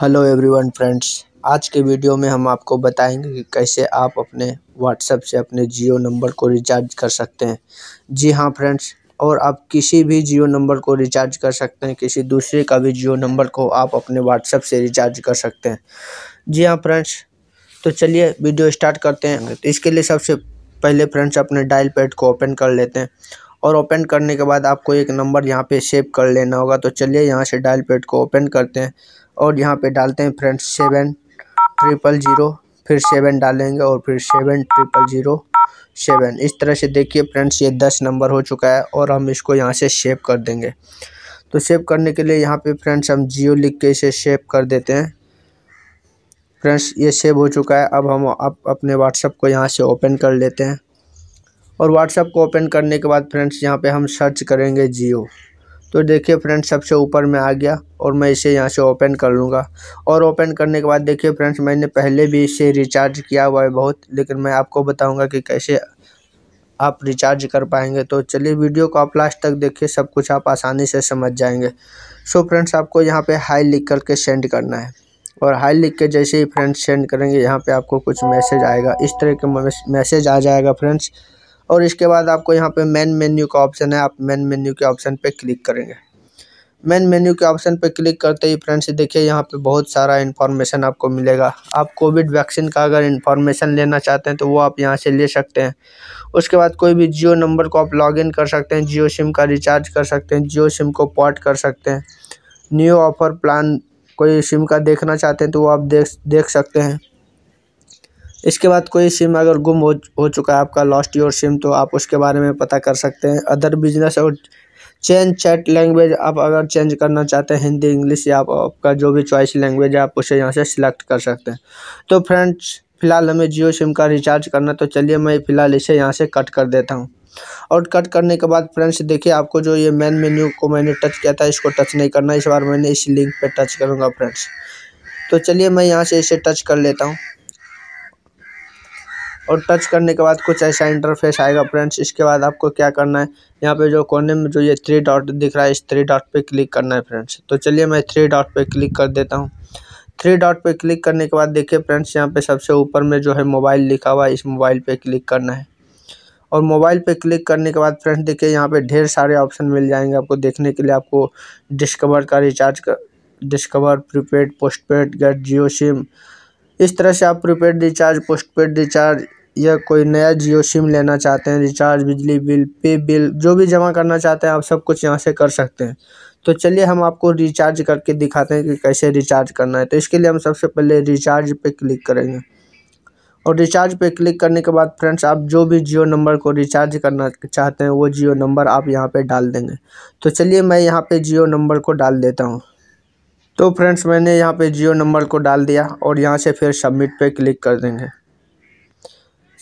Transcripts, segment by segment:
hello everyone friends आज के video में हम आपको बताएंगे कि कैसे आप अपने व्हाट्सएप से अपने जियो नंबर को रिचार्ज कर सकते हैं जी हाँ फ्रेंड्स और आप किसी भी जियो नंबर को रिचार्ज कर सकते हैं किसी दूसरे का भी जियो नंबर को आप अपने व्हाट्सएप से रिचार्ज कर सकते हैं जी हाँ फ्रेंड्स तो चलिए वीडियो स्टार्ट करते हैं तो इसके लिए सबसे पहले फ्रेंड्स अपने डायल पैड को ओपन कर लेते हैं और ओपन करने के बाद आपको एक नंबर यहाँ पे सेव कर लेना होगा तो चलिए यहाँ से डायल पैड को ओपन करते हैं और यहाँ पे डालते हैं फ्रेंड्स सेवन ट्रिपल ज़ीरो फिर सेवन डालेंगे और फिर सेवन ट्रिपल ज़ीरो सेवन इस तरह से देखिए फ्रेंड्स ये दस नंबर हो चुका है और हम इसको यहाँ से शेप कर देंगे तो सेव करने के लिए यहाँ पे फ्रेंड्स हम जियो लिख के इसे शेप कर देते हैं फ्रेंड्स ये सेव हो चुका है अब हम अप, अपने व्हाट्सअप को यहाँ से ओपन कर लेते हैं और व्हाट्सअप को ओपन करने के बाद फ्रेंड्स यहाँ पे हम सर्च करेंगे जियो तो देखिए फ्रेंड्स सबसे ऊपर में आ गया और मैं इसे यहाँ से ओपन कर लूँगा और ओपन करने के बाद देखिए फ्रेंड्स मैंने पहले भी इसे रिचार्ज किया हुआ है बहुत लेकिन मैं आपको बताऊँगा कि कैसे आप रिचार्ज कर पाएंगे तो चलिए वीडियो को आप लास्ट तक देखिए सब कुछ आप आसानी से समझ जाएंगे सो so फ्रेंड्स आपको यहाँ पे हाई लिख करके सेंड करना है और हाई लिख के जैसे ही फ्रेंड्स सेंड करेंगे यहाँ पे आपको कुछ मैसेज आएगा इस तरह के मैसेज आ जाएगा फ्रेंड्स और इसके बाद आपको यहाँ पे मेन मेन्यू का ऑप्शन है आप मेन मेन्यू के ऑप्शन पे क्लिक करेंगे मेन मेन्यू के ऑप्शन पे क्लिक करते ही फ्रेंड्स देखिए यहाँ पे बहुत सारा इन्फॉर्मेशन आपको मिलेगा आप कोविड वैक्सीन का अगर इन्फॉर्मेशन लेना चाहते हैं तो वो आप यहाँ से ले सकते हैं उसके बाद कोई भी जियो नंबर को आप लॉगिन कर सकते हैं जियो सिम का रिचार्ज कर सकते हैं जियो सिम को पॉट कर सकते हैं न्यू ऑफर प्लान कोई सिम का देखना चाहते हैं तो वो आप देख देख सकते हैं इसके बाद कोई सिम अगर गुम हो हो चुका है आपका लॉस्ट योर सिम तो आप उसके बारे में पता कर सकते हैं अदर बिजनेस और चेंज चैट लैंग्वेज आप अगर चेंज करना चाहते हैं हिंदी इंग्लिश या आप, आपका जो भी चॉइस लैंग्वेज है आप उसे यहाँ से सिलेक्ट कर सकते हैं तो फ्रेंड्स फ़िलहाल हमें जियो सिम का रिचार्ज करना तो चलिए मैं फ़िलहाल इसे यहाँ से कट कर देता हूँ और कट करने के बाद फ्रेंड्स देखिए आपको जो ये मेन मेन्यू को मैंने टच किया था इसको टच नहीं करना इस बार मैंने इस लिंक पर टच करूँगा फ्रेंड्स तो चलिए मैं यहाँ से इसे टच कर लेता हूँ और टच करने के बाद कुछ ऐसा इंटरफेस आएगा फ्रेंड्स इसके बाद आपको क्या करना है यहाँ पे जो कोने में जो ये थ्री डॉट दिख रहा है इस थ्री डॉट पे क्लिक करना है फ्रेंड्स तो चलिए मैं थ्री डॉट पे क्लिक कर देता हूँ थ्री डॉट पे क्लिक करने के बाद देखिए फ्रेंड्स यहाँ पे सबसे ऊपर में जो है मोबाइल लिखा हुआ है इस मोबाइल पर क्लिक करना है और मोबाइल पे क्लिक करने के बाद फ्रेंड्स देखिए यहाँ पे ढेर सारे ऑप्शन मिल जाएंगे आपको देखने के लिए आपको डिस्कवर का रिचार्ज कर discover prepaid postpaid get Jio sim इस तरह से आप प्रीपेड रिचार्ज पोस्टपेड रिचार्ज या कोई नया जियो सिम लेना चाहते हैं रिचार्ज बिजली बिल पे बिल जो भी जमा करना चाहते हैं आप सब कुछ यहाँ से कर सकते हैं तो चलिए हम आपको रिचार्ज करके दिखाते हैं कि कैसे रिचार्ज करना है तो इसके लिए हम सबसे पहले रिचार्ज पे क्लिक करेंगे और रिचार्ज पे क्लिक करने के बाद फ्रेंड्स आप जो भी जियो नंबर को रिचार्ज करना चाहते हैं वो जियो नंबर आप यहाँ पे डाल देंगे तो चलिए मैं यहाँ पे जियो नंबर को डाल देता हूँ तो फ्रेंड्स मैंने यहाँ पे जियो नंबर को डाल दिया और यहाँ से फिर सबमिट पे क्लिक कर देंगे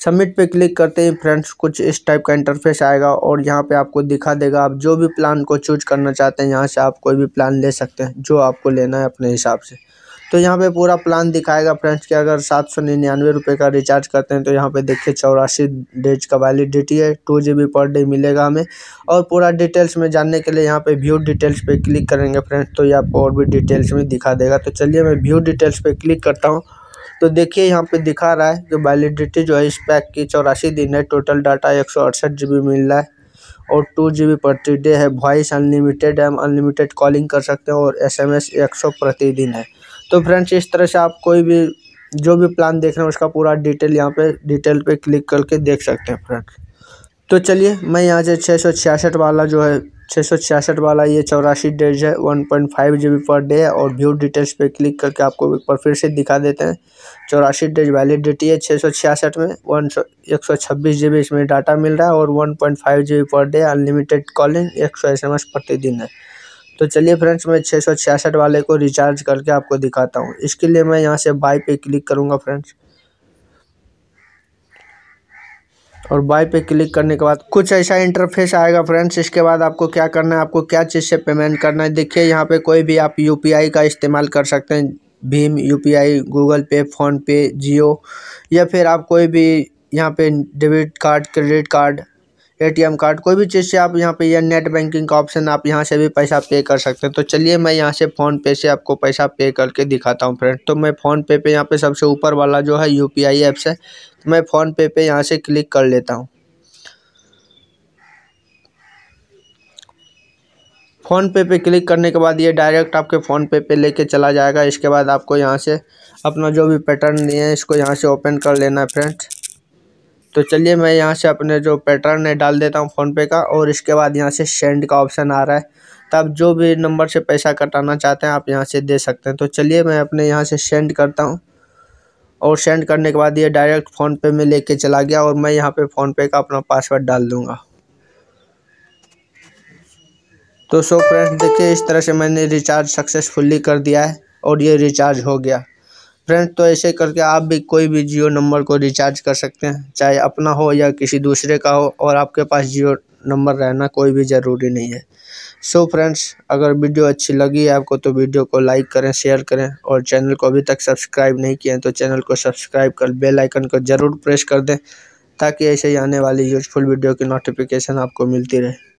सबमिट पे क्लिक करते ही फ्रेंड्स कुछ इस टाइप का इंटरफेस आएगा और यहाँ पे आपको दिखा देगा आप जो भी प्लान को चूज करना चाहते हैं यहाँ से आप कोई भी प्लान ले सकते हैं जो आपको लेना है अपने हिसाब से तो यहाँ पे पूरा प्लान दिखाएगा फ्रेंड्स कि अगर सात सौ निन्यानवे रुपये का रिचार्ज करते हैं तो यहाँ पे देखिए चौरासी डेज का वैलिडिटी है टू जी पर डे मिलेगा हमें और पूरा डिटेल्स में जानने के लिए यहाँ पे व्यू डिटेल्स पे क्लिक करेंगे फ्रेंड्स तो ये आपको और भी डिटेल्स में दिखा देगा तो चलिए मैं व्यू डिटेल्स पर क्लिक करता हूँ तो देखिए यहाँ पर दिखा रहा है कि वैलिडिटी जो है इस पैक की चौरासी दिन है टोटल डाटा एक सौ अड़सठ जी बी मिल रहा है और टू जी बी प्रति डे है वॉइस अनलिमिटेड है हम अनलिमिटेड कॉलिंग कर सकते हैं और एस एम एस एक सौ प्रतिदिन है तो फ्रेंड्स इस तरह से आप कोई भी जो भी प्लान देख रहे हैं उसका पूरा डिटेल यहाँ पे डिटेल पे क्लिक करके देख सकते हैं फ्रेंड्स तो चलिए मैं यहाँ से छः वाला जो है छः वाला ये चौरासी डेज है one point five G B per day है और व्यू डिटेल्स पे क्लिक करके आपको एक बार फिर से दिखा देते हैं चौरासी डेज वैलिडिटी है छः में वन एक सौ छब्बीस जी बी इसमें डाटा मिल रहा है और one point five G B per day unlimited calling एक सौ एस एम एस प्रतिदिन है तो चलिए फ्रेंड्स मैं छः सौ छियासठ वाले को रिचार्ज करके आपको दिखाता हूँ इसके लिए मैं यहाँ से बाई पे क्लिक करूँगा फ्रेंड्स और बाय पे क्लिक करने के बाद कुछ ऐसा इंटरफेस आएगा फ्रेंड्स इसके बाद आपको क्या करना है आपको क्या चीज़ से पेमेंट करना है देखिए यहाँ पे कोई भी आप यूपीआई का इस्तेमाल कर सकते हैं भीम UPI Google Pay PhonePe Jio या फिर आप कोई भी यहाँ पे debit card credit card ATM card कोई भी चीज़ से आप यहाँ पे या नेट बैंकिंग का ऑप्शन आप यहाँ से भी पैसा पे कर सकते हैं तो चलिए मैं यहाँ से फ़ोन पे से आपको पैसा पे करके दिखाता हूँ फ्रेंड तो मैं फ़ोन पे पे यहाँ पे सबसे ऊपर वाला जो है यूपीआई ऐप्स है तो मैं फ़ोन पे पे यहाँ से क्लिक कर लेता हूँ फ़ोन पे पे क्लिक करने के बाद ये डायरेक्ट आपके फ़ोन पे पे लेके चला जाएगा इसके बाद आपको यहाँ से अपना जो भी पैटर्न लिए हैं इसको यहाँ से ओपन कर लेना है फ्रेंड्स तो चलिए मैं यहाँ से अपने जो पैटर्न है डाल देता हूँ फ़ोनपे का और इसके बाद यहाँ से सेंड का ऑप्शन आ रहा है तो आप जो भी नंबर से पैसा कटाना चाहते हैं आप यहाँ से दे सकते हैं तो चलिए मैं अपने यहाँ से सेंड करता हूँ और सेंड करने के बाद ये डायरेक्ट फ़ोनपे में लेके चला गया और मैं यहाँ पे फ़ोनपे का अपना पासवर्ड डाल दूँगा तो सो फ्रेंड्स देखिए इस तरह से मैंने रिचार्ज सक्सेसफुली कर दिया है और ये रिचार्ज हो गया फ्रेंड्स तो ऐसे करके आप भी कोई भी जियो नंबर को रिचार्ज कर सकते हैं चाहे अपना हो या किसी दूसरे का हो और आपके पास जियो नंबर रहना कोई भी ज़रूरी नहीं है सो so फ्रेंड्स अगर वीडियो अच्छी लगी है आपको तो वीडियो को लाइक करें शेयर करें और चैनल को अभी तक सब्सक्राइब नहीं किए हैं तो चैनल को सब्सक्राइब कर बेल आइकन को ज़रूर प्रेस कर दें ताकि ऐसे ही आने वाली यूजफुल वीडियो की नोटिफिकेशन आपको मिलती रहे